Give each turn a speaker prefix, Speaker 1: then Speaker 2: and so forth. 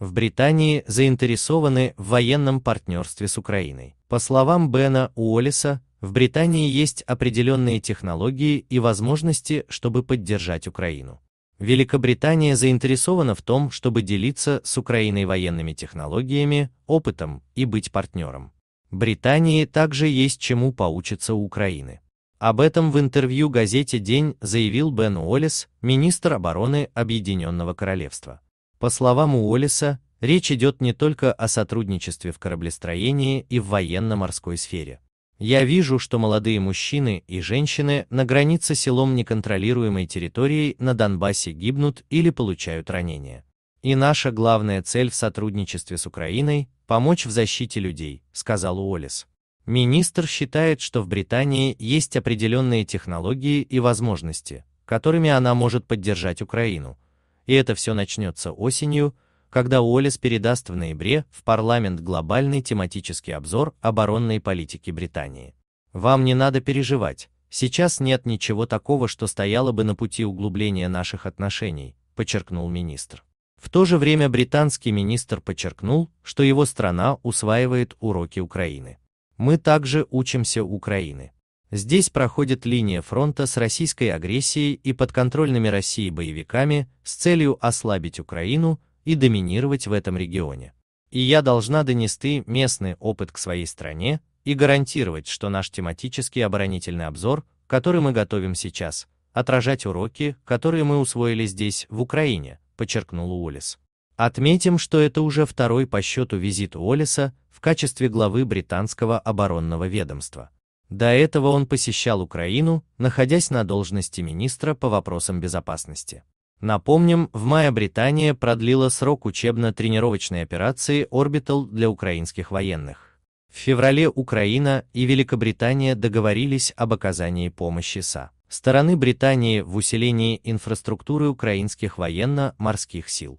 Speaker 1: в Британии заинтересованы в военном партнерстве с Украиной. По словам Бена Уоллиса, в Британии есть определенные технологии и возможности, чтобы поддержать Украину. Великобритания заинтересована в том, чтобы делиться с Украиной военными технологиями, опытом и быть партнером. Британии также есть чему поучиться у Украины. Об этом в интервью газете «День» заявил Бен Уоллес, министр обороны Объединенного Королевства. По словам Уоллиса, речь идет не только о сотрудничестве в кораблестроении и в военно-морской сфере. Я вижу, что молодые мужчины и женщины на границе селом неконтролируемой территории на Донбассе гибнут или получают ранения. И наша главная цель в сотрудничестве с Украиной – помочь в защите людей, сказал Уоллис. Министр считает, что в Британии есть определенные технологии и возможности, которыми она может поддержать Украину, и это все начнется осенью, когда Уоллес передаст в ноябре в парламент глобальный тематический обзор оборонной политики Британии. Вам не надо переживать, сейчас нет ничего такого, что стояло бы на пути углубления наших отношений, подчеркнул министр. В то же время британский министр подчеркнул, что его страна усваивает уроки Украины. Мы также учимся Украины. Здесь проходит линия фронта с российской агрессией и подконтрольными России боевиками с целью ослабить Украину и доминировать в этом регионе. И я должна донести местный опыт к своей стране и гарантировать, что наш тематический оборонительный обзор, который мы готовим сейчас, отражать уроки, которые мы усвоили здесь, в Украине, подчеркнул Уоллес. Отметим, что это уже второй по счету визит Уоллеса в качестве главы британского оборонного ведомства. До этого он посещал Украину, находясь на должности министра по вопросам безопасности. Напомним, в мае Британия продлила срок учебно-тренировочной операции Orbital для украинских военных. В феврале Украина и Великобритания договорились об оказании помощи СА стороны Британии в усилении инфраструктуры украинских военно-морских сил.